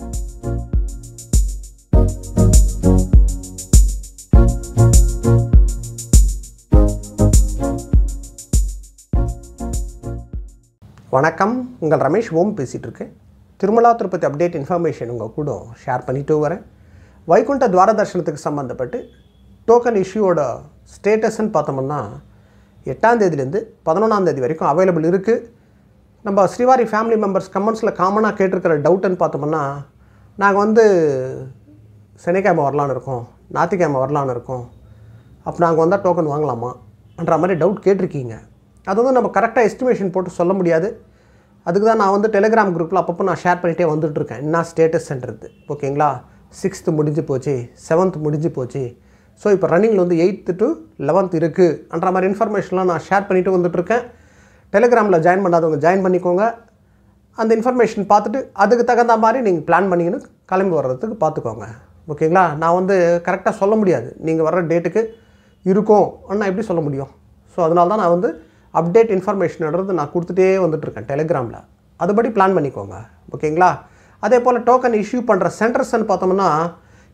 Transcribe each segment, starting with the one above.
வணக்கம் உங்கள் ரமேஷ் ஓம் பேசிகிட்ருக்கு திருமலா திருப்பத்தி அப்டேட் இன்ஃபர்மேஷன் உங்கள் கூட ஷேர் பண்ணிவிட்டு வரேன் வைகுண்ட துவார சம்மந்தப்பட்டு டோக்கன் இஷ்யூவோட ஸ்டேட்டஸ்ன்னு பார்த்தோம்னா பதினொன்றாம் தேதி வரைக்கும் அவைலபிள் இருக்குது நம்ம ஸ்ரீவாரி ஃபேமிலி மெம்பர்ஸ் கமெண்ட்ஸில் காமனாக கேட்டிருக்கிற டவுட்டுன்னு பார்த்தோம்னா நாங்கள் வந்து சனிக்கிழமை வரலான்னு இருக்கோம் ஞாத்திக்கிழமை வரலான்னு இருக்கோம் அப்போ நாங்கள் வந்தால் டோக்கன் வாங்கலாமான்ற மாதிரி டவுட் கேட்டிருக்கீங்க அது வந்து நம்ம கரெக்டாக எஸ்டிமேஷன் போட்டு சொல்ல முடியாது அதுக்கு தான் நான் வந்து டெலிகிராம் குரூப்பில் அப்பப்போ நான் ஷேர் பண்ணிகிட்டே வந்துட்டுருக்கேன் என்ன ஸ்டேட்டஸ்ன்றது ஓகேங்களா சிக்ஸ்த்து முடிஞ்சு போச்சு செவன்த் முடிஞ்சு போச்சு ஸோ இப்போ ரன்னிங்கில் வந்து எயித்து டு லெவன்த் இருக்குன்ற மாதிரி இன்ஃபர்மேஷன்லாம் நான் ஷேர் பண்ணிவிட்டு வந்துட்டுருக்கேன் டெலிகிராமில் ஜாயின் பண்ணாதவங்க ஜாயின் பண்ணிக்கோங்க அந்த இன்ஃபர்மேஷன் பார்த்துட்டு அதுக்கு தகுந்த மாதிரி நீங்கள் பிளான் பண்ணிக்கணும் கிளம்பி வர்றதுக்கு பார்த்துக்கோங்க ஓகேங்களா நான் வந்து கரெக்டாக சொல்ல முடியாது நீங்கள் வர்ற டேட்டுக்கு இருக்கும் நான் எப்படி சொல்ல முடியும் ஸோ அதனால தான் நான் வந்து அப்டேட் இன்ஃபர்மேஷன்ன்றது நான் கொடுத்துட்டே வந்துட்டுருக்கேன் டெலிகிராமில் அதுபடி பிளான் பண்ணிக்கோங்க ஓகேங்களா அதே போல் டோக்கன் இஷ்யூ பண்ணுற சென்டர்ஸ்ன்னு பார்த்தோம்னா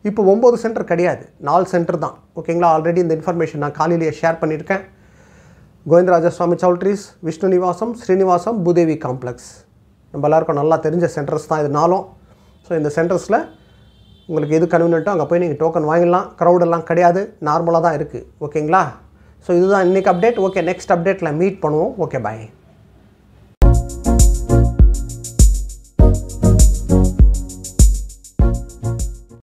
இப்போ ஒம்பது சென்டர் கிடையாது நாலு சென்டர் தான் ஓகேங்களா ஆல்ரெடி இந்த இன்ஃபர்மேஷன் நான் காலையிலேயே ஷேர் பண்ணியிருக்கேன் கோவிந்தராஜஸ்வாமி சவுட்ரிஸ் விஷ்ணு நிவாசம் ஸ்ரீனிவாசம் பூதேவி காம்ப்ளெக்ஸ் நம்ம எல்லாருக்கும் நல்லா தெரிஞ்ச சென்டர்ஸ் தான் இது நாளும் ஸோ இந்த சென்டர்ஸில் உங்களுக்கு எது கன்வீனியன்ட்டோ அங்கே போய் நீங்கள் டோக்கன் வாங்கிடலாம் க்ரௌடெல்லாம் கிடையாது நார்மலாக தான் இருக்குது ஓகேங்களா ஸோ இதுதான் இன்றைக்கி அப்டேட் ஓகே நெக்ஸ்ட் அப்டேட்டில் மீட் பண்ணுவோம் ஓகே பாய்